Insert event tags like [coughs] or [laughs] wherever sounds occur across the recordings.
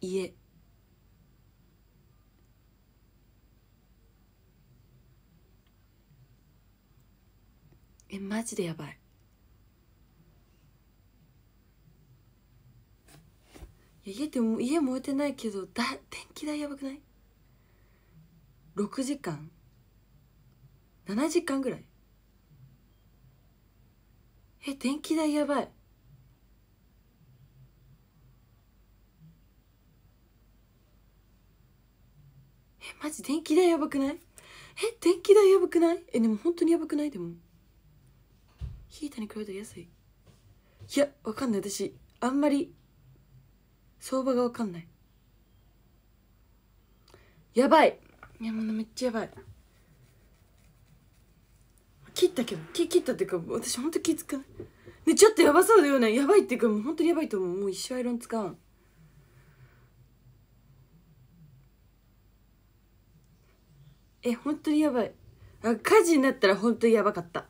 家えマジでやばい家って家燃えてないけどだ電気代やばくない ?6 時間7時間ぐらいえ電気代やばいえマジ電気代やばくないえ電気代やばくないえでも本当にやばくないでもヒーターに比べたら安いいやわかんない私あんまり相場がわかんないやばいいやもうめっちゃやばい切ったけど切ったっていうか私ほんと気付かないねちょっとやばそうだよねやばいっていうかもう本当にやばいと思うもう一生アイロン使わんえ本当にやばいあ火事になったら本当にやばかった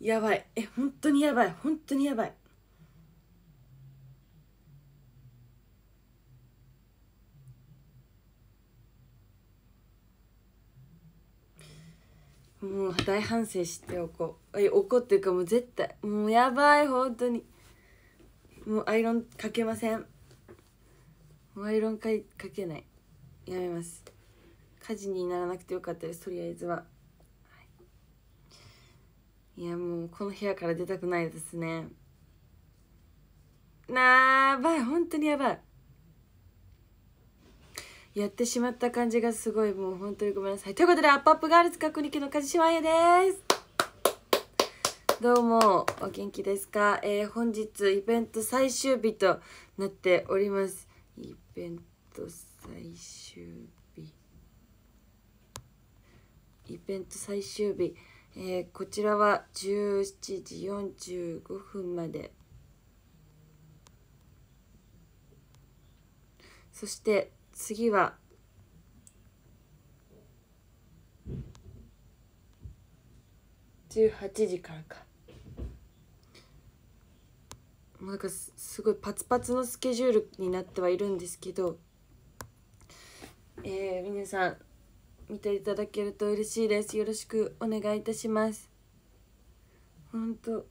やばいえ本当にやばい本当にやばいもう大反省しておこうえおっていうかもう絶対もうやばい本当にもうアイロンかけませんもうアイロンかかけないやめます火事にならなくてよかったですとりあえずは、はい、いやもうこの部屋から出たくないですねなーばい本当にやばいやってしまった感じがすごいもう本当にごめんなさいということでアップアップガールズ角力の梶島彩ですどうもお元気ですか、えー、本日イベント最終日となっておりますイベント最終日イベント最終日、えー、こちらは17時45分までそして次は18時からかもうなんかすごいパツパツのスケジュールになってはいるんですけどえー、皆さん見ていただけると嬉しいですよろしくお願いいたします本当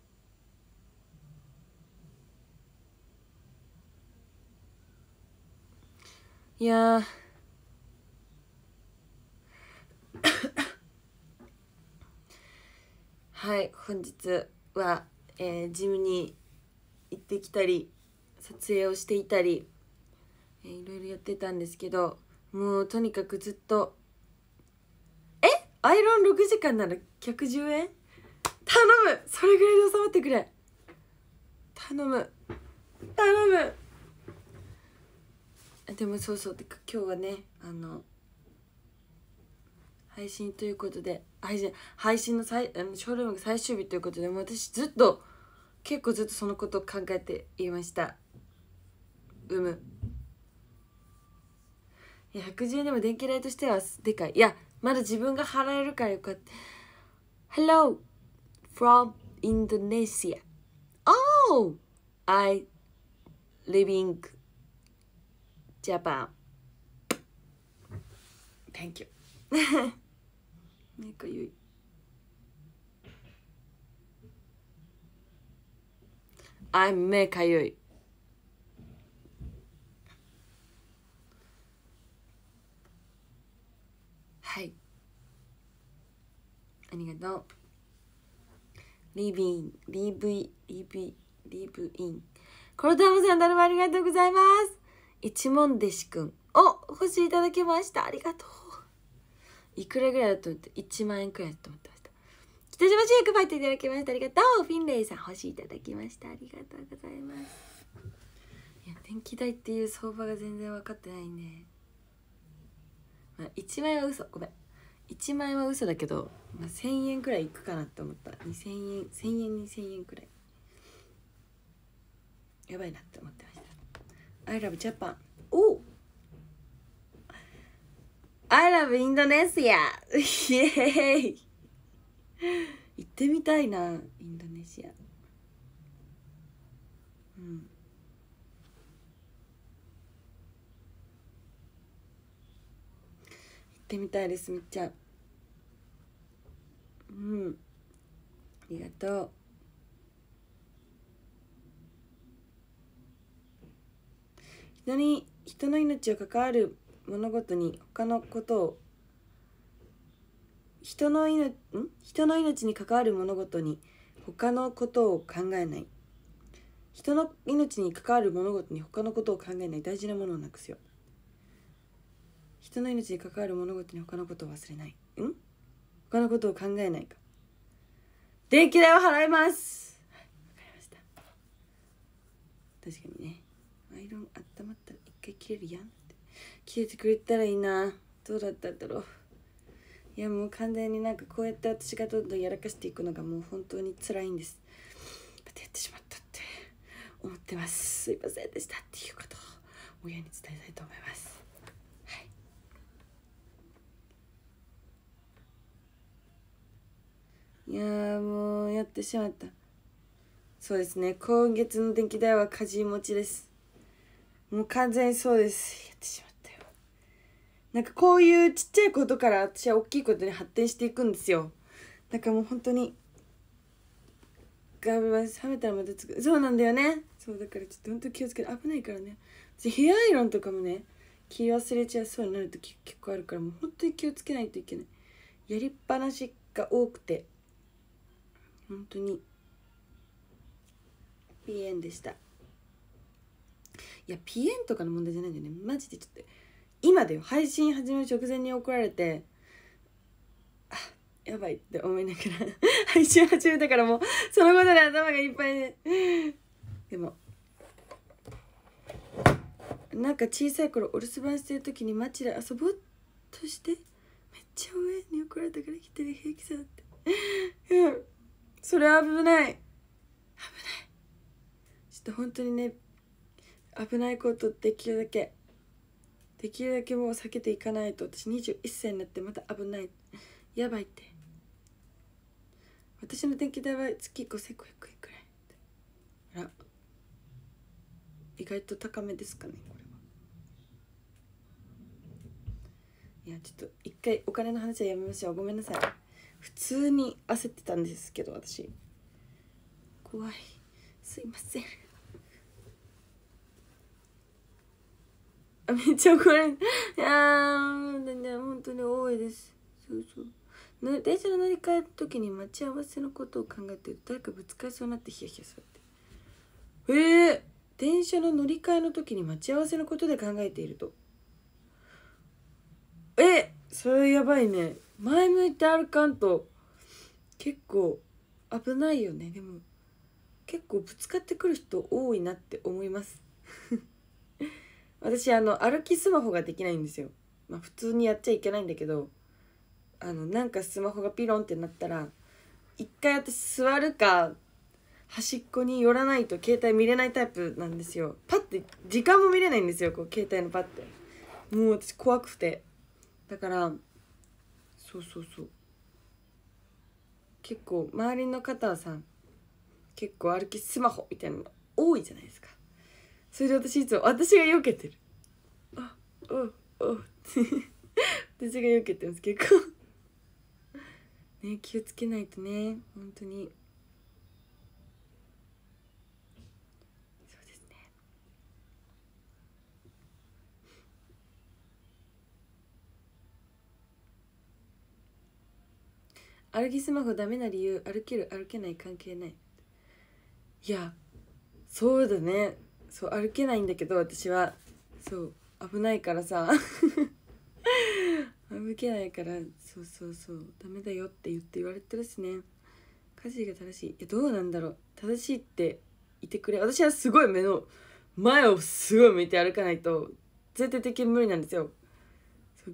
いや [coughs] はい本日は、えー、ジムに行ってきたり撮影をしていたり、えー、いろいろやってたんですけどもうとにかくずっとえアイロン6時間なら110円頼むそれぐらいで収まってくれ頼む頼むでもそうそう今日はねあの配信ということで配信配信の最ショールーム最終日ということで私ずっと結構ずっとそのことを考えていましたうむいや110円でも電気代としてはでかいいやまだ自分が払えるからよかった Hello from Indonesia Oh I living Japan. Thank you. なかゆい。あ、目かゆい。はい。ありがとう。リビン、リ l リ a リブイン。コロームさん、どうもありがとうございます。一文弟子くんお欲しいただきましたありがとういくらぐらいだと思って1万円くらいだと思ってました北島千恵くばいていただきましたありがとうフィンレイさん欲しいただきましたありがとうございますいや電気代っていう相場が全然分かってないん、ね、で、まあ、1万円は嘘ごめん1万円は嘘だけど、まあ、1000円くらいいくかなと思った2000円1000円2000円くらいやばいなって思ってました I love Japan お I love インドネシアイェーイ行ってみたいなインドネシアうんってみたいですみっちゃんうんありがとう人に人の命を関わる物事に他のことを人の命ん人の命に関わる物事に他のことを考えない人の命に関わる物事に他のことを考えない大事なものをなくすよ人の命に関わる物事に他のことを忘れないん他のことを考えないか電気代を払いますわ、かりました確かにねロン温まったら一回切れるやんって切れてくれたらいいなどうだったんだろういやもう完全になんかこうやって私がどんどんやらかしていくのがもう本当に辛いんですまたやってしまったって思ってますすいませんでしたっていうことを親に伝えたいと思いますはいいやもうやってしまったそうですね今月の電気代は家事持ちですもう完全にそうですやってしまったよなんかこういうちっちゃいことから私は大きいことに発展していくんですよだからもう本当に冷めたらまたつくそうなんだよねそうだからちょっと本当気をつけて危ないからねヘアアイロンとかもねり忘れちゃいそうになる時結構あるからもう本当に気をつけないといけないやりっぱなしが多くて本当に鼻炎でしたやピエンとかの問題じゃないんだよねマジでちょっと今だよ配信始める直前に怒られてあやばいって思いながら [laughs] 配信始めたからもうそのことで頭がいっぱいで、でもなんか小さい頃お留守番してる時に街で遊ぼうとしてめっちゃ上に怒られたから来てる平気さってうん [laughs] それは危ない危ないちょっと本当にね危ないことできるだけできるだけもう避けていかないと私21歳になってまた危ないやばいって私の電気代は月5500円くらいあら意外と高めですかねこれはいやちょっと一回お金の話はやめましょうごめんなさい普通に焦ってたんですけど私怖いすいませんめっちゃ怒られる。いやー、本当に多いです。そうそう。電車の乗り換え時に待ち合わせのことを考えて誰かぶつかりそうになってヒヤヒヤするってえー、電車の乗り換えの時に待ち合わせのことで考えているとえそれやばいね前向いて歩かんと結構危ないよねでも結構ぶつかってくる人多いなって思います私あの歩きスマホができないんですよ、まあ、普通にやっちゃいけないんだけどあのなんかスマホがピロンってなったら一回私座るか端っこに寄らないと携帯見れないタイプなんですよパッて時間も見れないんですよこう携帯のパッてもう私怖くてだからそうそうそう結構周りの方はさ結構歩きスマホみたいなの多いじゃないですかそれで私いつも私が避けてるうんう私がよく言ってます結構ね気をつけないとね本当にそうですね歩きスマホダメな理由歩ける歩けない関係ないいやそうだねそう歩けないんだけど私はそう危ないからさ歩 [laughs] けないからそうそうそうダメだよって言って言われてるしね家事が正しいいやどうなんだろう正しいっていてくれ私はすごい目の前をすごい向いて歩かないと絶対的に無理なんですよ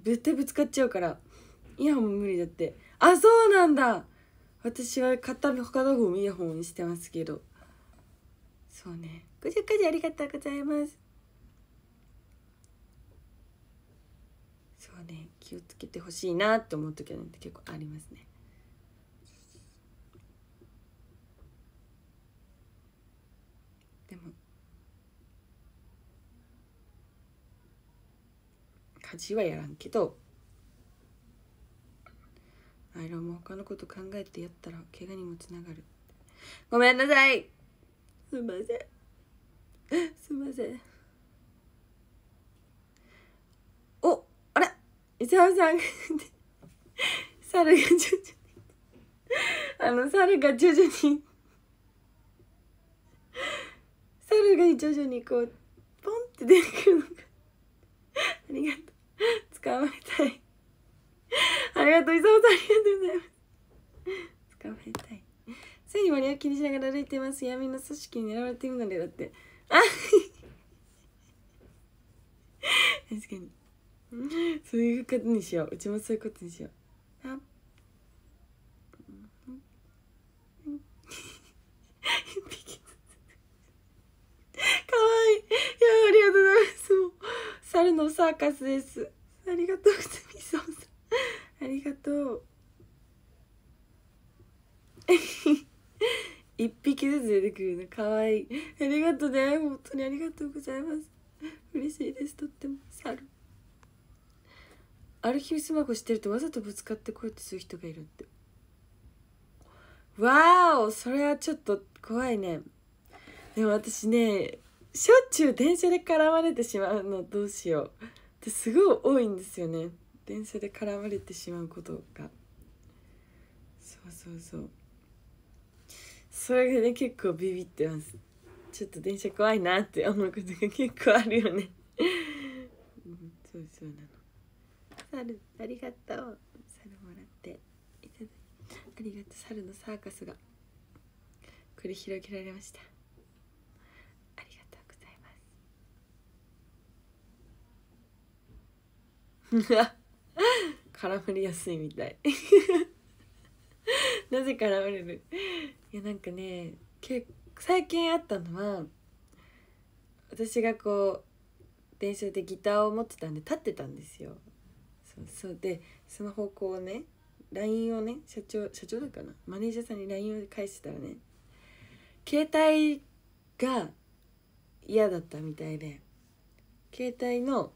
絶対ぶつかっちゃうからイヤホンも無理だってあそうなんだ私は片片方もイヤホンにしてますけどそうねご視聴ありがとうございます気をつけてほしいなって思う時なんて結構ありますね。でも家事はやらんけどアイロンも他のこと考えてやったら怪我にもつながるごめんなさいすいませんすいません伊沢さんが猿が徐々にあの猿が徐々に猿が徐々にこうポンって出てくるのがありがとう捕まえたいありがとう伊沢さんありがとうございます捕まえたいいに割合を気にしながら歩いてます闇の組織に狙われているのでだってあ確かにそういうことにしよううちもそういうことにしようあかわいいいやありがとうございますもう猿のサーカスですありがとうふみそうさんありがとう一匹ずつ出てくるのかわいいありがとうね本当にありがとうございます嬉しいですとっても猿歩きスマホしてるとわざとぶつかってこうとする人がいるってわおそれはちょっと怖いねでも私ねしょっちゅう電車で絡まれてしまうのどうしようってすごい多いんですよね電車で絡まれてしまうことがそうそうそうそれがね結構ビビってますちょっと電車怖いなって思うことが結構あるよねうん、そうそうなの猿ありがとう猿もらっていただありがとう猿のサーカスが繰り広げられましたありがとうございます絡まりやすいみたい [laughs] なぜ絡まれるいやなんかねけ最近あったのは私がこう電車でギターを持ってたんで立ってたんですよそうでその方向をね LINE をね社長社長だかなマネージャーさんに LINE を返してたらね携帯が嫌だったみたいで携帯の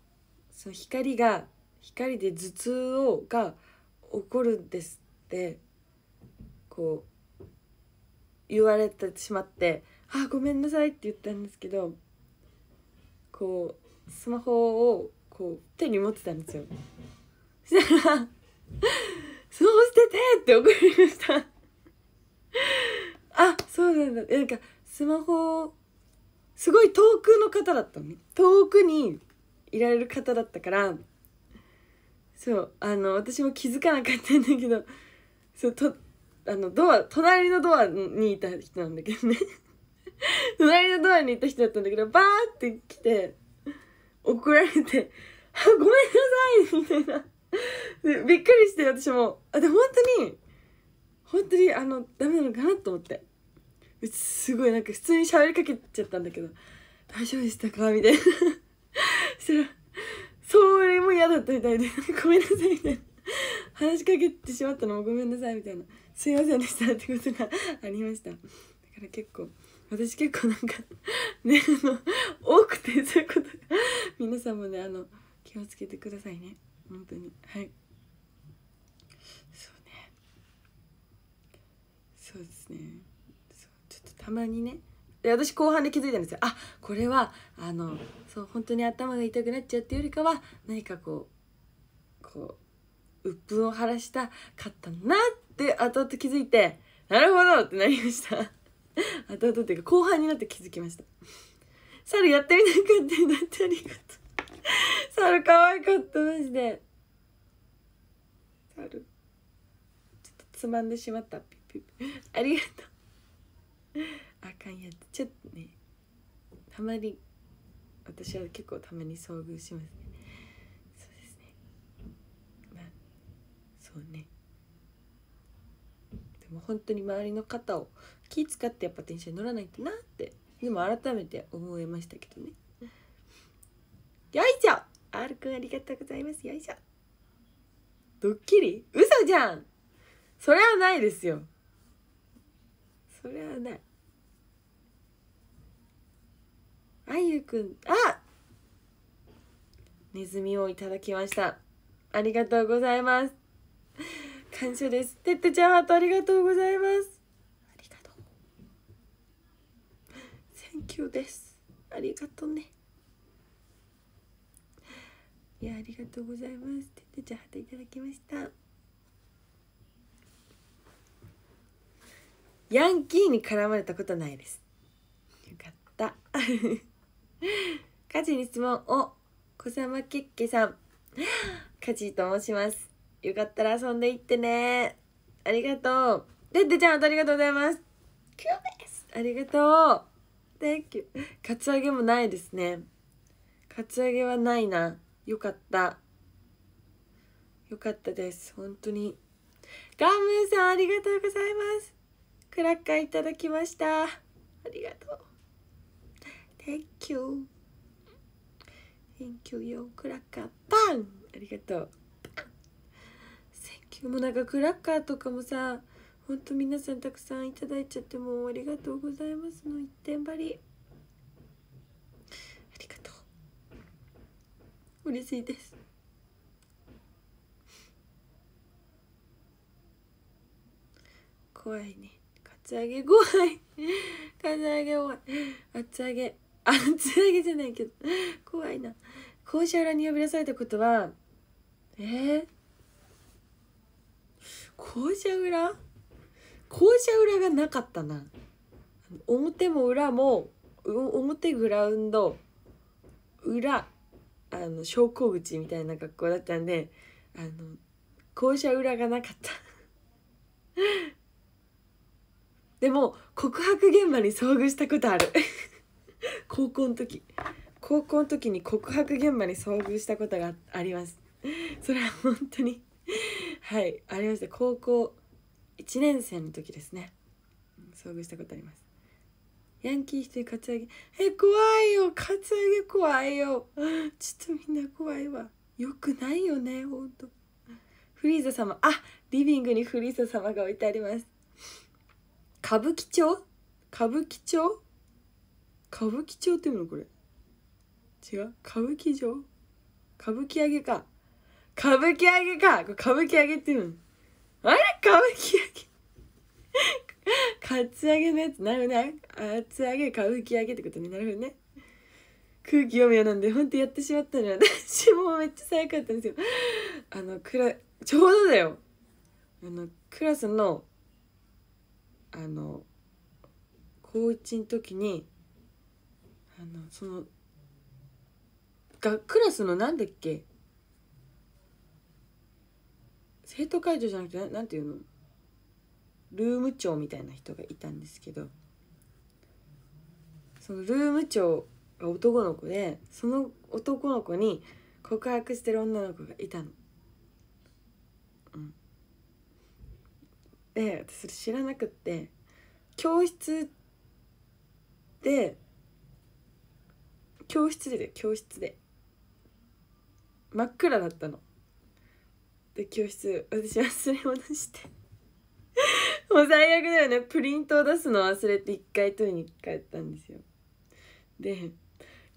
その光が光で頭痛をが起こるんですってこう言われてしまって「あごめんなさい」って言ったんですけどこうスマホをこう手に持ってたんですよ。したら、そうしててって送りましたあ、そうなんだ。なんか、スマホ、すごい遠くの方だったのね。遠くにいられる方だったから、そう、あの、私も気づかなかったんだけど、そう、と、あの、ドア、隣のドアにいた人なんだけどね [laughs] 隣のドアにいた人だったんだけど、バーって来て、怒られて、あ、ごめんなさいみたいな。で [laughs] びっくりして私もあでも本当に本当にあのダメなのかなと思ってすごいなんか普通に喋りかけちゃったんだけど「大丈夫でしたか?」みたいなしたら「それも嫌だったみたいで「ごめんなさい」みたいな話しかけてしまったのも「ごめんなさい」みたいな「すいませんでした」ってことがありましただから結構私結構なんかねあの多くてそういうこと皆さんもねあの気をつけてくださいね。本当にはいそうねそうですねちょっとたまにね私後半で気づいたんですよあこれはあのそう本当に頭が痛くなっちゃうっていうよりかは何かこうこう鬱憤を晴らしたかったなって後々気づいてなるほどってなりました [laughs] 後々っていうか後半になって気づきました猿やってみなかったなってありがとう [laughs] 猿わいかったマジで猿ちょっとつまんでしまったピピピありがとうあかんやつちょっとねたまに私は結構たまに遭遇しますねそうですねまあそうねでも本当に周りの方を気使ってやっぱ電車に乗らないとなってでも改めて思いましたけどねよいしょ !R くんありがとうございます。よいしょ。ドッキリ嘘じゃんそれはないですよ。それはない。あゆくん、あネズミをいただきました。ありがとうございます。感謝です。てってちゃんハートありがとうございます。ありがとう。センキューです。ありがとうね。いやありがとうございますてってちゃん旗いただきましたヤンキーに絡まれたことないですよかった [laughs] 家事に質問を小様けっけさん家事と申しますよかったら遊んでいってねありがとうででちゃんありがとうございますキュですありがとう Thank you カツアゲもないですねカツアゲはないなよかったよかったです本当にガムさんありがとうございますクラッカーいただきましたありがとう Thank you Thank you よクラッカーパンありがとう Thank you もうなんかクラッカーとかもさ本当皆さんたくさんいただいちゃってもうありがとうございますの一点張り嬉しいです怖いねかつあげ怖いかつあげ怖いつあげあつあげじゃないけど怖いな校舎裏に呼び出されたことはえー、校舎裏校舎裏がなかったな表も裏も表グラウンド裏あの昇降口みたいな学校だったんであの校舎裏がなかった [laughs] でも告白現場に遭遇したことある [laughs] 高校の時高校の時に告白現場に遭遇したことがありますそれは本当にはいありました高校1年生の時ですね遭遇したことありますヤンキーしてカツアゲえ怖いよカツアゲ怖いよちょっとみんな怖いわよくないよねほんとフリーザ様あリビングにフリーザ様が置いてあります歌舞伎町歌舞伎町歌舞伎町っていうのこれ違う歌舞伎町歌舞伎揚げか歌舞伎揚げか歌舞伎揚げっていうのあれ歌舞伎揚げ [laughs] かち上げのやつなるほどね厚揚げか浮き揚げってことになるほどね空気読むよなんでほんとやってしまったの [laughs] 私もめっちゃ最悪だったんですよあのクラちょうどだよあのクラスのあの高1の時にあのそのがクラスのなんだっけ生徒会長じゃなくてななんていうのルーム長みたいな人がいたんですけどそのルーム長が男の子でその男の子に告白してる女の子がいたの。うん、で私それ知らなくって教室で教室でで教室で真っ暗だったの。で教室私忘れ物してもう最悪だよねプリントを出すの忘れて一回取りに帰ったんですよで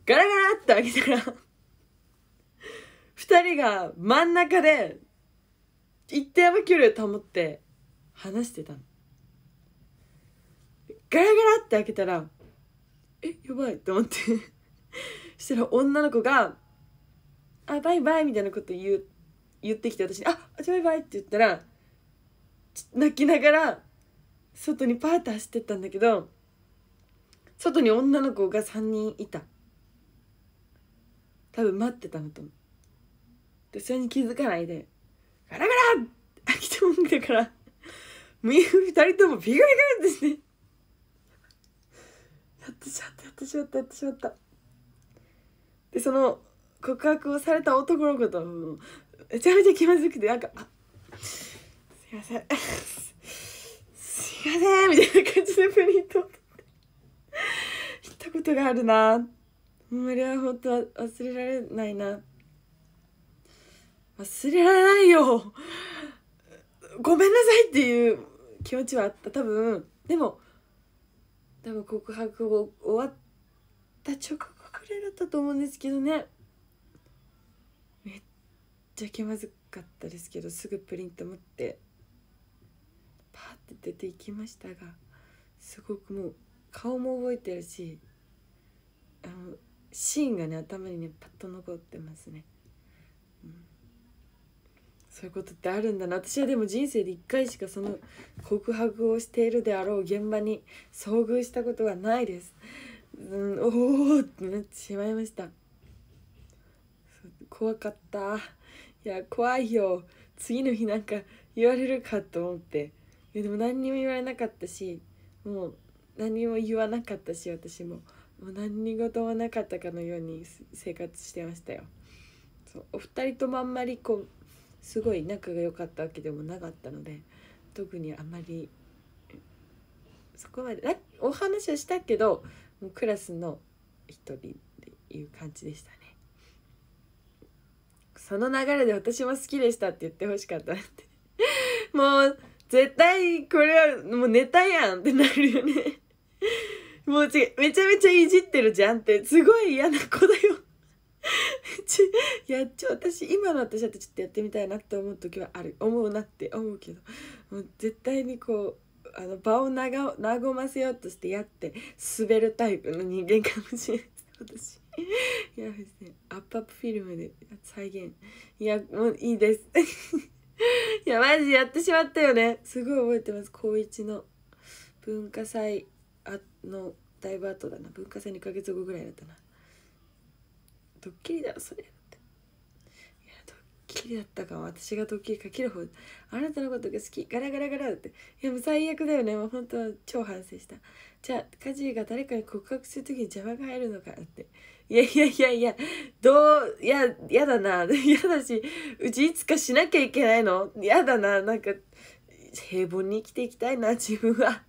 ガラガラって開けたら2人が真ん中で一定の距離を保って話してたのガラガラって開けたらえやばいと思ってしたら女の子が「あバイバイ」みたいなこと言う言ってきて私に「あバイバイ」って言ったら泣きながら外にパーッて走ってったんだけど外に女の子が3人いた多分待ってたのと思うでそれに気づかないでガラガラ飽きてもんだからみんな2人ともビクビクですねやってしまったやってしまったやってしまったでその告白をされた男の子とめちゃめちゃ気まずくてなんか「すいませんがねみたいな感じでプリントを撮って行ったことがあるなあれは本当は忘れられないな忘れられないよごめんなさいっていう気持ちはあった多分でも多分告白を終わった直後くらいだったと思うんですけどねめっちゃ気まずかったですけどすぐプリント持ってパーって出ていきましたがすごくもう顔も覚えてるしあのシーンがね頭にねパッと残ってますね、うん、そういうことってあるんだな私はでも人生で1回しかその告白をしているであろう現場に遭遇したことはないです、うん、おおってなってしまいました怖かったいや怖いよ次の日なんか言われるかと思って。やでも何にも言われなかったしもう何も言わなかったし私ももう何事もなかったかのように生活してましたよそうお二人ともあんまりこうすごい仲が良かったわけでもなかったので特にあまりそこまでお話はしたけどもうクラスの一人っていう感じでしたねその流れで私も好きでしたって言ってほしかったなって [laughs] もう絶対これはもうネタやんってなるよね [laughs] もう違う、めちゃめちゃいじってるじゃんって、すごい嫌な子だよ [laughs] ち、やっちゃ私、今の私だってちょっとやってみたいなって思う時はある。思うなって思うけど、もう絶対にこう、あの場をなが和ませようとしてやって滑るタイプの人間かもしれない私 [laughs] いやですねアップアップフィルムで再現いやもういいですいやマジやってしまったよねすごい覚えてます高1の文化祭あのだいぶ後だな文化祭2ヶ月後ぐらいだったなドッキリだろそれっていやドッキリだったかも私がドッキリかける方あなたのことが好きガラガラガラっていやもう最悪だよねもう本当超反省したじゃあ家事が誰かに告白する時に邪魔が入るのかっていやいやいやいや、どう、いや、やだな、嫌 [laughs] だし、うちいつかしなきゃいけないの嫌だな、なんか、平凡に生きていきたいな、自分は。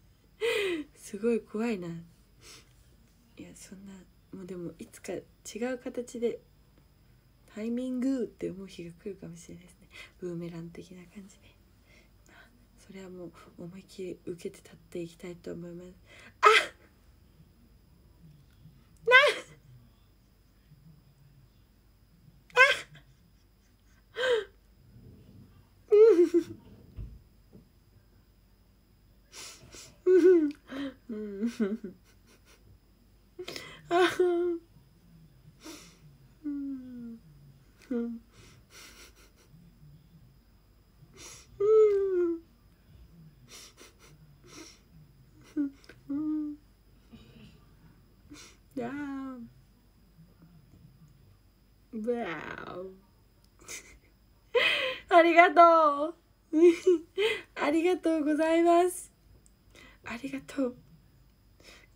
[laughs] すごい怖いな。いや、そんな、もうでも、いつか違う形で、タイミングって思う日が来るかもしれないですね。ブーメラン的な感じで。それはもう、思いっきり受けて立っていきたいと思います。ああうん。うんありがとうありがとうございますありがとう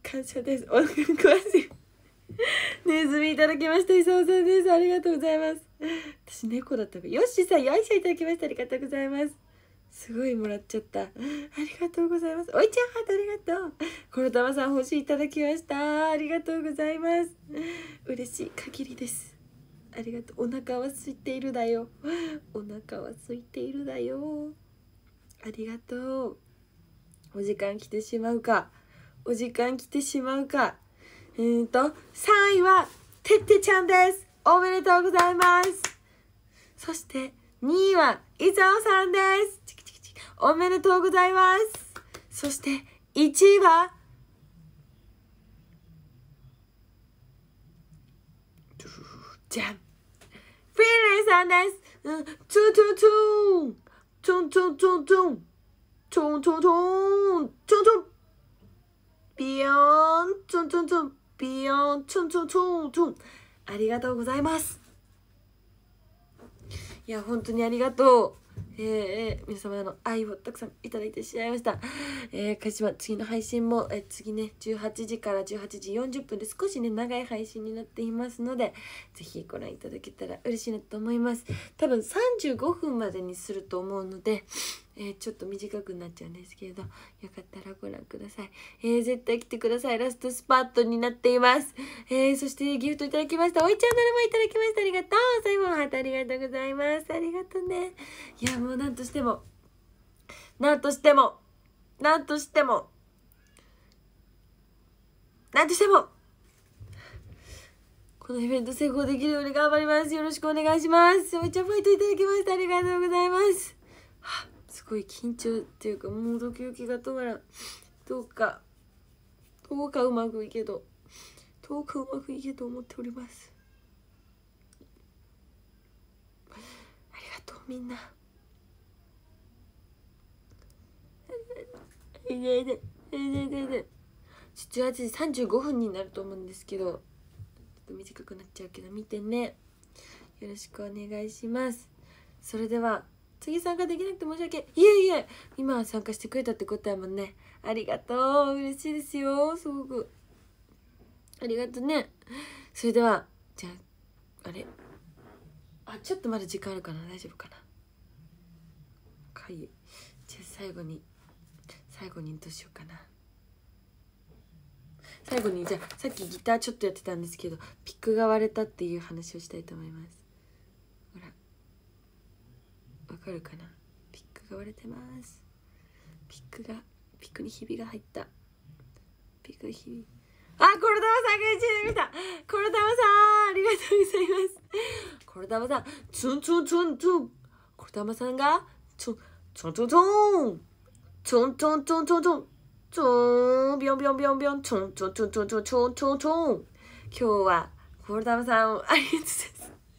感謝ですお詳しい [laughs] ネズミいただきました伊沢さんですありがとうございます私猫だったよしさんよいしょいただきましたありがとうございますすごいもらっちゃったありがとうございますおいちゃんハートありがとうこのたまさんいいただきましたありがとうございます嬉しい限りですありがとうお腹は空いているだよお腹は空いているだよありがとうお時間来てしまうかお時間来てしまうか。えっ、ー、と、3位は、てってちゃんです。おめでとうございます。そして、2位は、いざおさんです。おめでとうございます。そして、1位は、じゃん。フィーレさんです。うん、トゥトゥトゥン。トゥントゥントゥントゥン。トゥントゥントゥン。トゥントゥン。ビヨーン、ツンツンツン、ビヨーン、ツンツンツンツン。ありがとうございます。いや、本当にありがとう。えー、皆様の愛をたくさんいただいてしまいました。えー、鹿島、次の配信も、えー、次ね、18時から18時40分で少しね、長い配信になっていますので、ぜひご覧いただけたら嬉しいなと思います。多分35分までにすると思うので、えー、ちょっと短くなっちゃうんですけれどよかったらご覧ください、えー、絶対来てくださいラストスパートになっています、えー、そしてギフトいただきましたおいちゃんラもいただきましたありがとう最後はでありがとうございますありがとうねいやもうなんとしてもなんとしてもなんとしてもなんとしてもこのイベント成功できるように頑張ります。よろしくお願いします。おいちゃんファイトいただきましたありがとうございます。ごい緊張っていうかもうドキドキが止まらんどうかどうかうまくいけどどうかうまくいけと思っておりますありがとうみんなえねえねえねえね18時35分になると思うんですけどちょっと短くなっちゃうけど見てねよろしくお願いしますそれでは次参加できなくて申し訳いえいえ今参加してくれたってことやもんねありがとう嬉しいですよすごくありがとうねそれではじゃああれあちょっとまだ時間あるかな大丈夫かなはいじゃあ最後に最後にどうしようかな最後にじゃあさっきギターちょっとやってたんですけどピックが割れたっていう話をしたいと思いますかるかなピックが割れてますピックがピックにひびが入ったピックにひびあコロダマさんが1位で見たコロダマさんありがとうございますコロダマさんツンツンツンツンコロダマさんがツンツンツンツンツンツンツンツンツンツンビョンビョンビョンビョンツンツンツンツンツンツンツンツン今日はコロダマさんありがとう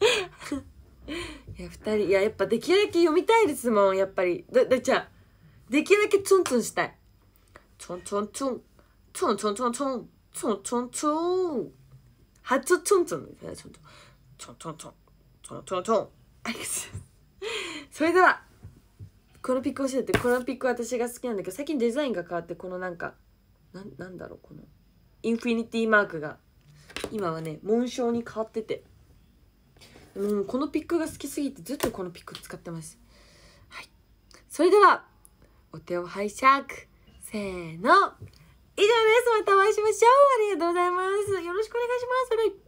ございますいや二人いややっぱできるだけ読みたいですもんやっぱりだだじゃできるだけョンョンしたいチョンチョンチョンチョンチョンチョンチョンチョンチョンチョン初チョンチョンチョンチョンチョンチョンチョンチョンチョンチョンありがとうございますそれではこのピック教えてこのピック私が好きなんだけど最近デザインが変わってこのなんかななんだろうこのインフィニティマークが今はね紋章に変わっててうん、このピックが好きすぎてずっとこのピック使ってます。はい。それでは、お手を拝借。せーの。以上です。またお会いしましょう。ありがとうございます。よろしくお願いします。